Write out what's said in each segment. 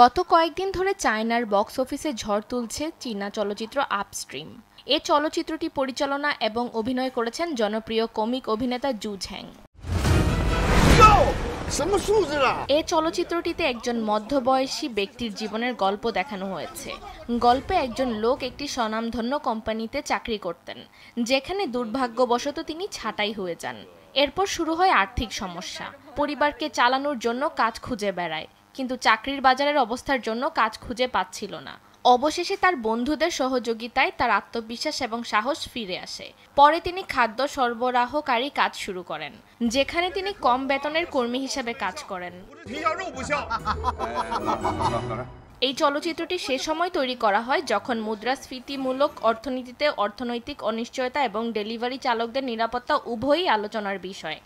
গত কয়েকদিন ধরে চায়নার বক্স অফিসে ঝড় তুলছে চীনা চলচ্চিত্র আপস্ট্রিম এ চলচ্চিত্রটি পরিচালনা এবং অভিনয় করেছেন জনপ্রিয় কমিক অভিনেতা জু ঝ্যাং এ চলচ্চিত্রটিতে একজন মধ্যবয়সী ব্যক্তির জীবনের গল্প দেখানো হয়েছে গল্পে একজন লোক একটি স্বনামধন্য কোম্পানিতে চাকরি করতেন যেখানে দুর্ভাগ্যবশত তিনি ছাঁটাই হয়ে যান এরপর শুরু হয় আর্থিক সমস্যা পরিবারকে চালানোর জন্য কাজ খুঁজে বেড়ায় কিন্তু চাকরির বাজারের অবস্থার জন্য কাজ খুঁজে পাচ্ছিল না অবশেষে তার বন্ধুদের সহযোগিতায় তার আত্মবিশ্বাস এবং সাহস ফিরে আসে পরে তিনি খাদ্য সরবরাহকারী কাজ শুরু করেন যেখানে তিনি কম বেতনের কর্মী হিসেবে কাজ করেন এই চলচ্চিত্রটি সে সময় তৈরি করা হয় যখন মুদ্রাস্ফীতিমূলক অর্থনীতিতে অর্থনৈতিক অনিশ্চয়তা এবং ডেলিভারি চালকদের নিরাপত্তা উভয়ই আলোচনার বিষয়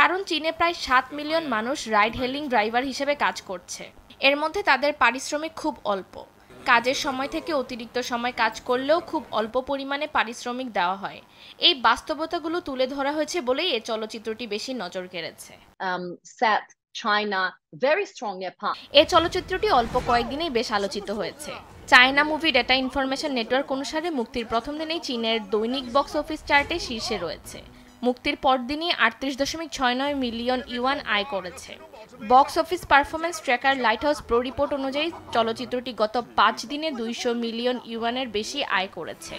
কারণ চীনে প্রায় সাত মিলিয়ন মানুষ রাইড হেলিং ড্রাইভার হিসেবে কাজ করছে এর মধ্যে তাদের পারিশ্রমিক খুব অল্প কাজের সময় থেকে অতিরিক্ত সময় কাজ করলেও খুব অল্প পরিমাণে পারিশ্রমিক দেওয়া হয় এই বাস্তবতাগুলো তুলে ধরা হয়েছে বলেই এ চলচ্চিত্রটি বেশি নজর কেড়েছে ভেরি um, স্ট্রং এ চলচ্চিত্রটি অল্প কয়েকদিনেই বেশ আলোচিত হয়েছে China movie data information network অনুসারে মুক্তির প্রথম দিনেই চীনের দৈনিক বক্স অফিস চার্টে শীর্ষে রয়েছে মুক্তির পরদিনই আটত্রিশ দশমিক ছয় নয় মিলিয়ন ইউয়ান আয় করেছে box office performance tracker lighthouse pro report অনুযায়ী চলচ্চিত্রটি গত পাঁচ দিনে দুইশো মিলিয়ন ইউয়ানের বেশি আয় করেছে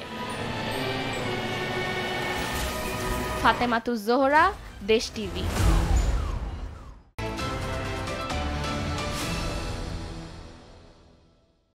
ফাতেমাতুজ জোহরা দেশ টিভি